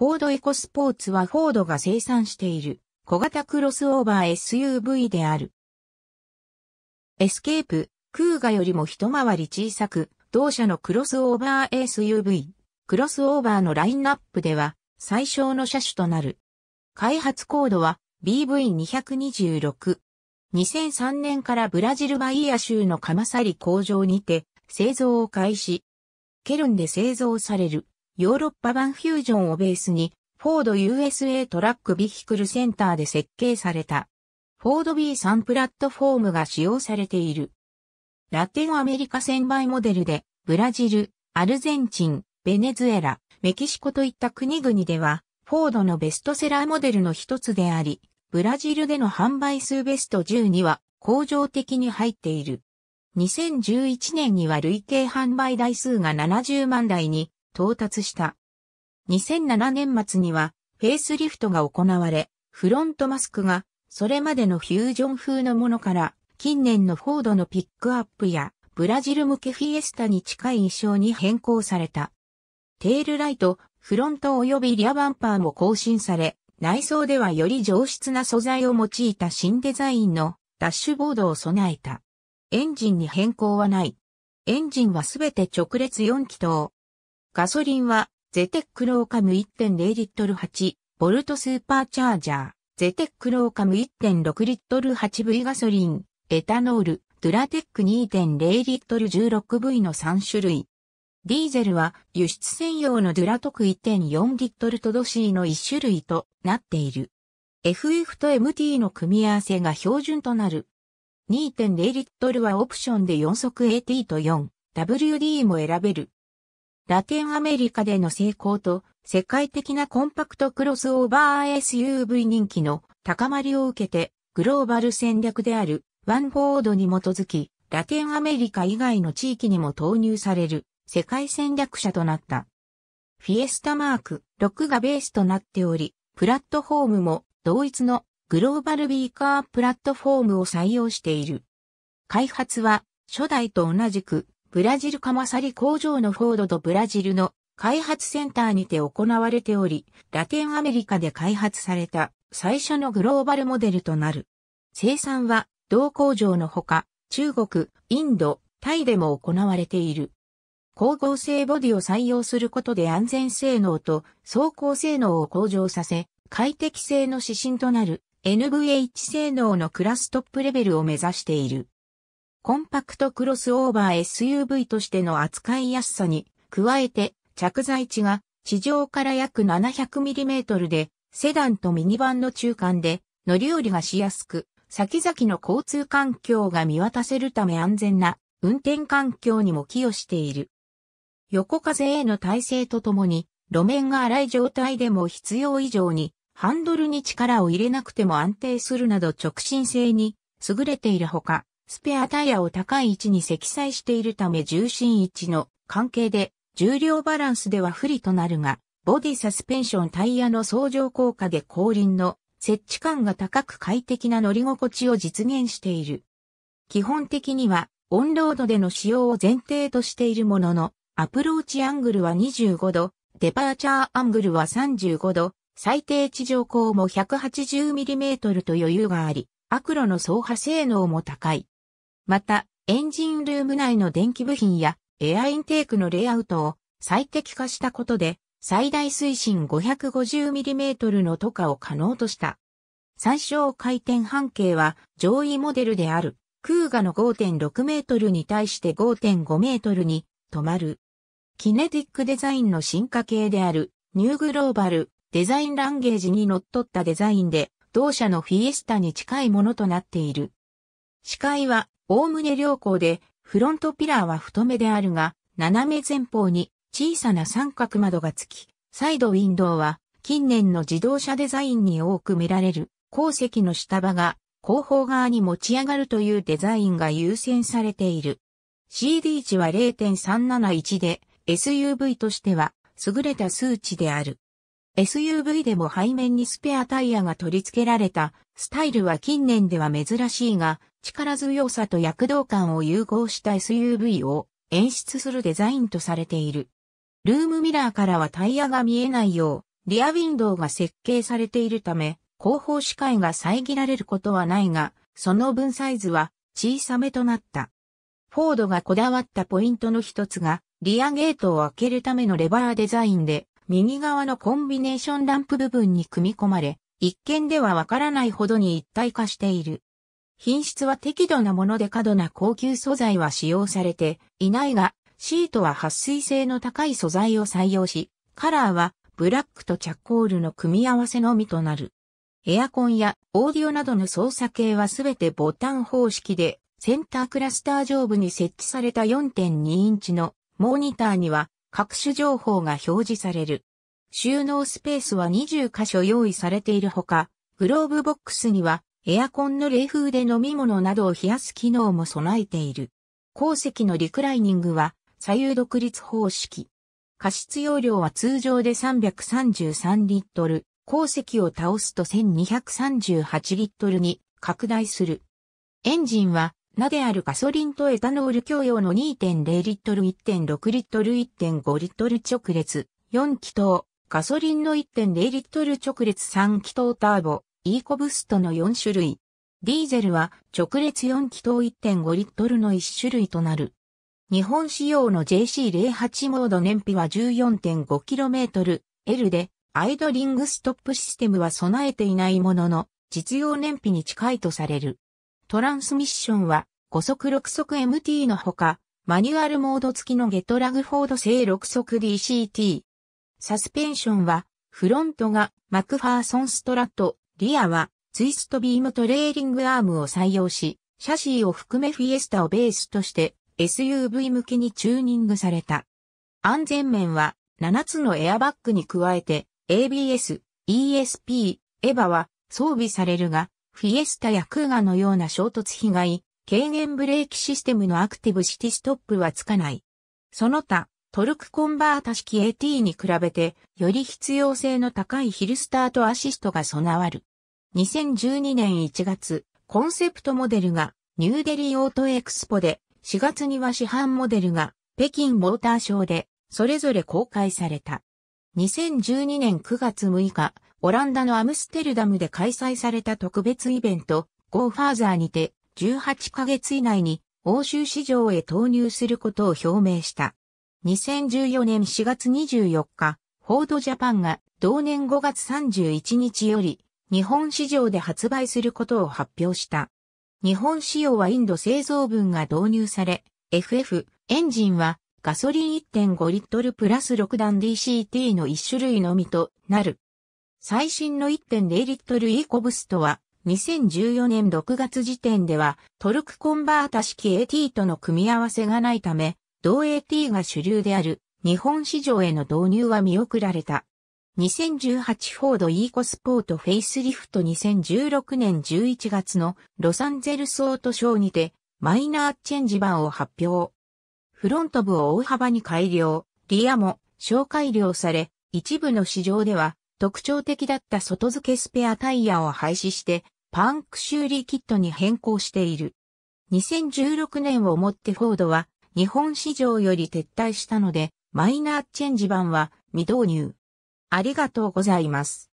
フォードエコスポーツはフォードが生産している小型クロスオーバー SUV である。エスケープ、クーガよりも一回り小さく、同社のクロスオーバー SUV、クロスオーバーのラインナップでは最小の車種となる。開発コードは BV226。2003年からブラジルバイア州のカマサリ工場にて製造を開始。ケルンで製造される。ヨーロッパ版フュージョンをベースに、フォード USA トラックビヒクルセンターで設計された。フォード B3 プラットフォームが使用されている。ラテンアメリカ1000倍モデルで、ブラジル、アルゼンチン、ベネズエラ、メキシコといった国々では、フォードのベストセラーモデルの一つであり、ブラジルでの販売数ベスト10には、工場的に入っている。2011年には累計販売台数が70万台に到達した。2007年末にはフェイスリフトが行われ、フロントマスクがそれまでのフュージョン風のものから近年のフォードのピックアップやブラジル向けフィエスタに近い衣装に変更された。テールライト、フロント及びリアバンパーも更新され、内装ではより上質な素材を用いた新デザインのダッシュボードを備えた。エンジンに変更はない。エンジンはすべて直列4気筒、ガソリンは、ゼテックローカム1.0リットル8、ボルトスーパーチャージャー、ゼテックローカム1.6リットル 8V ガソリン、エタノール、ドゥラテック2.0リットル 16V の3種類。ディーゼルは輸出専用のドゥラトク1.4リットルとドシーの1種類となっている。FF と MT の組み合わせが標準となる。2.0リットルはオプションで4速 AT と 4WD も選べる。ラテンアメリカでの成功と世界的なコンパクトクロスオーバー SUV 人気の高まりを受けてグローバル戦略であるワンフォードに基づきラテンアメリカ以外の地域にも投入される世界戦略者となった。フィエスタマーク6がベースとなっており、プラットフォームも同一のグローバルビーカープラットフォームを採用している。開発は初代と同じくブラジルカマサリ工場のフォードとブラジルの開発センターにて行われており、ラテンアメリカで開発された最初のグローバルモデルとなる。生産は同工場のほか、中国、インド、タイでも行われている。光合成ボディを採用することで安全性能と走行性能を向上させ、快適性の指針となる NVH 性能のクラストップレベルを目指している。コンパクトクロスオーバー SUV としての扱いやすさに、加えて着材置が地上から約 700mm で、セダンとミニバンの中間で乗り降りがしやすく、先々の交通環境が見渡せるため安全な運転環境にも寄与している。横風への耐性とともに、路面が荒い状態でも必要以上に、ハンドルに力を入れなくても安定するなど直進性に優れているほか、スペアタイヤを高い位置に積載しているため重心位置の関係で重量バランスでは不利となるが、ボディサスペンションタイヤの相乗効果で後輪の設置感が高く快適な乗り心地を実現している。基本的にはオンロードでの使用を前提としているものの、アプローチアングルは25度、デパーチャーアングルは35度、最低地上高も 180mm と余裕があり、アクロの走破性能も高い。また、エンジンルーム内の電気部品やエアインテークのレイアウトを最適化したことで、最大水深 550mm の渡下を可能とした。最小回転半径は上位モデルである空ガの5.6メートルに対して5.5メートルに止まる。キネティックデザインの進化系であるニューグローバルデザインランゲージにのっとったデザインで同社のフィエスタに近いものとなっている。視界はおおむね良好で、フロントピラーは太めであるが、斜め前方に小さな三角窓がつき、サイドウィンドウは近年の自動車デザインに多く見られる鉱石の下場が後方側に持ち上がるというデザインが優先されている。CD 値は0.371で SUV としては優れた数値である。SUV でも背面にスペアタイヤが取り付けられたスタイルは近年では珍しいが、力強さと躍動感を融合した SUV を演出するデザインとされている。ルームミラーからはタイヤが見えないよう、リアウィンドウが設計されているため、後方視界が遮られることはないが、その分サイズは小さめとなった。フォードがこだわったポイントの一つが、リアゲートを開けるためのレバーデザインで、右側のコンビネーションランプ部分に組み込まれ、一見ではわからないほどに一体化している。品質は適度なもので過度な高級素材は使用されていないが、シートは撥水性の高い素材を採用し、カラーはブラックとチャッコールの組み合わせのみとなる。エアコンやオーディオなどの操作系はすべてボタン方式で、センタークラスター上部に設置された4.2インチのモニターには各種情報が表示される。収納スペースは20箇所用意されているほか、グローブボックスにはエアコンの冷風で飲み物などを冷やす機能も備えている。鉱石のリクライニングは左右独立方式。加湿容量は通常で333リットル、鉱石を倒すと1238リットルに拡大する。エンジンは、なであるガソリンとエタノール共用の2.0リットル、1.6リットル、1.5リットル直列、4気筒、ガソリンの1.0リットル直列3気筒ターボ、イーコブストの4種類。ディーゼルは直列4気筒1.5リットルの1種類となる。日本仕様の JC08 モード燃費は 14.5km、L で、アイドリングストップシステムは備えていないものの、実用燃費に近いとされる。トランスミッションは、5速6速 MT のほか、マニュアルモード付きのゲトラグフォード製6速 DCT。サスペンションは、フロントがマクファーソンストラットリアはツイストビームトレーリングアームを採用し、シャシーを含めフィエスタをベースとして SUV 向けにチューニングされた。安全面は7つのエアバッグに加えて ABS、ESP、エァは装備されるが、フィエスタやクーガのような衝突被害、軽減ブレーキシステムのアクティブシティストップはつかない。その他、トルクコンバータ式 AT に比べて、より必要性の高いヒルスタートアシストが備わる。2012年1月、コンセプトモデルがニューデリーオートエクスポで、4月には市販モデルが北京モーターショーで、それぞれ公開された。2012年9月6日、オランダのアムステルダムで開催された特別イベント、ゴーファーザーにて、18ヶ月以内に欧州市場へ投入することを表明した。2014年4月24日、フォードジャパンが同年5月31日より日本市場で発売することを発表した。日本仕様はインド製造分が導入され、FF、エンジンはガソリン1.5リットルプラス6段 DCT の1種類のみとなる。最新の1.0リットル e コブストは2014年6月時点ではトルクコンバータ式 AT との組み合わせがないため、同 AT が主流である日本市場への導入は見送られた。2018フォード e コスポートフェイスリフト2016年11月のロサンゼルスオートショーにてマイナーチェンジ版を発表。フロント部を大幅に改良、リアも小改良され、一部の市場では特徴的だった外付けスペアタイヤを廃止してパンク修理キットに変更している。2016年をもってフォードは日本市場より撤退したのでマイナーチェンジ版は未導入。ありがとうございます。